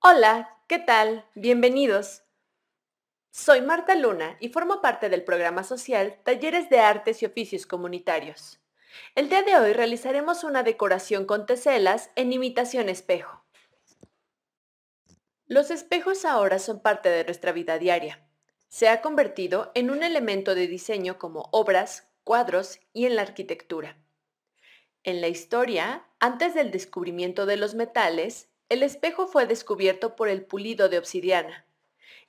Hola, ¿qué tal? Bienvenidos. Soy Marta Luna y formo parte del programa social Talleres de Artes y Oficios Comunitarios. El día de hoy realizaremos una decoración con teselas en imitación espejo. Los espejos ahora son parte de nuestra vida diaria. Se ha convertido en un elemento de diseño como obras, cuadros y en la arquitectura. En la historia, antes del descubrimiento de los metales, el espejo fue descubierto por el pulido de obsidiana.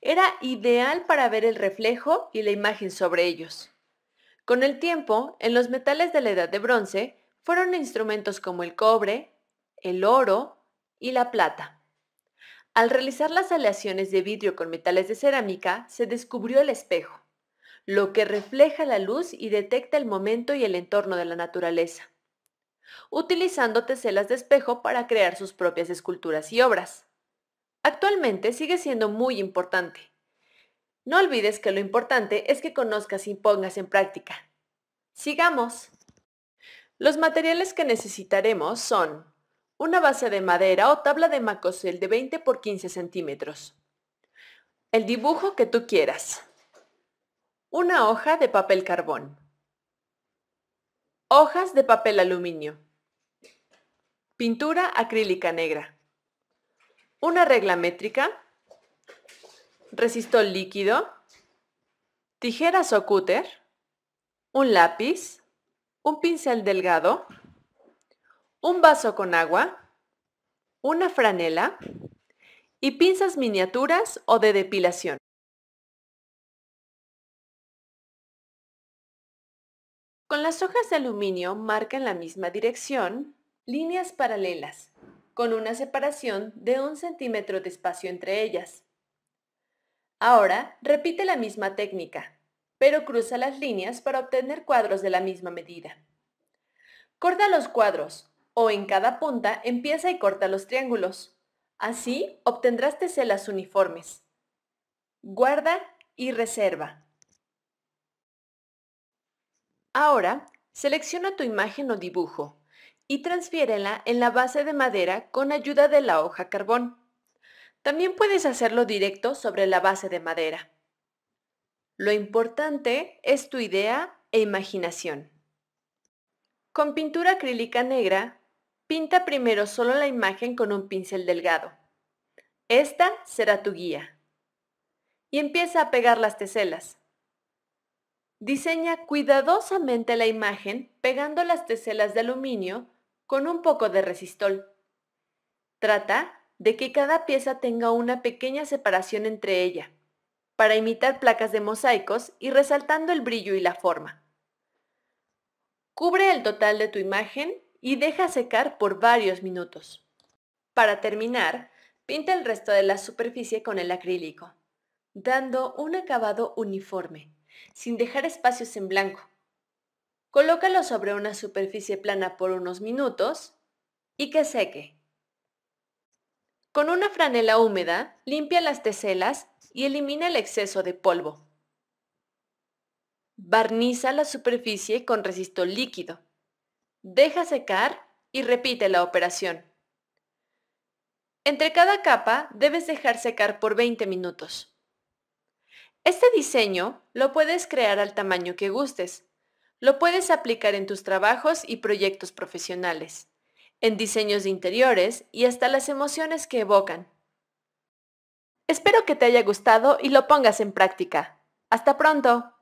Era ideal para ver el reflejo y la imagen sobre ellos. Con el tiempo, en los metales de la Edad de Bronce fueron instrumentos como el cobre, el oro y la plata. Al realizar las aleaciones de vidrio con metales de cerámica, se descubrió el espejo, lo que refleja la luz y detecta el momento y el entorno de la naturaleza utilizando teselas de espejo para crear sus propias esculturas y obras. Actualmente sigue siendo muy importante. No olvides que lo importante es que conozcas y pongas en práctica. Sigamos. Los materiales que necesitaremos son una base de madera o tabla de macosel de 20 por 15 centímetros, el dibujo que tú quieras, una hoja de papel carbón, Hojas de papel aluminio. Pintura acrílica negra. Una regla métrica. resistor líquido. Tijeras o cúter. Un lápiz. Un pincel delgado. Un vaso con agua. Una franela. Y pinzas miniaturas o de depilación. Con las hojas de aluminio marca en la misma dirección líneas paralelas, con una separación de un centímetro de espacio entre ellas. Ahora repite la misma técnica, pero cruza las líneas para obtener cuadros de la misma medida. Corta los cuadros, o en cada punta empieza y corta los triángulos. Así obtendrás teselas uniformes. Guarda y reserva. Ahora, selecciona tu imagen o dibujo y transfiérela en la base de madera con ayuda de la hoja carbón. También puedes hacerlo directo sobre la base de madera. Lo importante es tu idea e imaginación. Con pintura acrílica negra, pinta primero solo la imagen con un pincel delgado. Esta será tu guía. Y empieza a pegar las teselas. Diseña cuidadosamente la imagen pegando las teselas de aluminio con un poco de resistol. Trata de que cada pieza tenga una pequeña separación entre ella, para imitar placas de mosaicos y resaltando el brillo y la forma. Cubre el total de tu imagen y deja secar por varios minutos. Para terminar, pinta el resto de la superficie con el acrílico, dando un acabado uniforme sin dejar espacios en blanco. Colócalo sobre una superficie plana por unos minutos y que seque. Con una franela húmeda, limpia las teselas y elimina el exceso de polvo. Barniza la superficie con resistor líquido. Deja secar y repite la operación. Entre cada capa debes dejar secar por 20 minutos. Este diseño lo puedes crear al tamaño que gustes. Lo puedes aplicar en tus trabajos y proyectos profesionales, en diseños de interiores y hasta las emociones que evocan. Espero que te haya gustado y lo pongas en práctica. ¡Hasta pronto!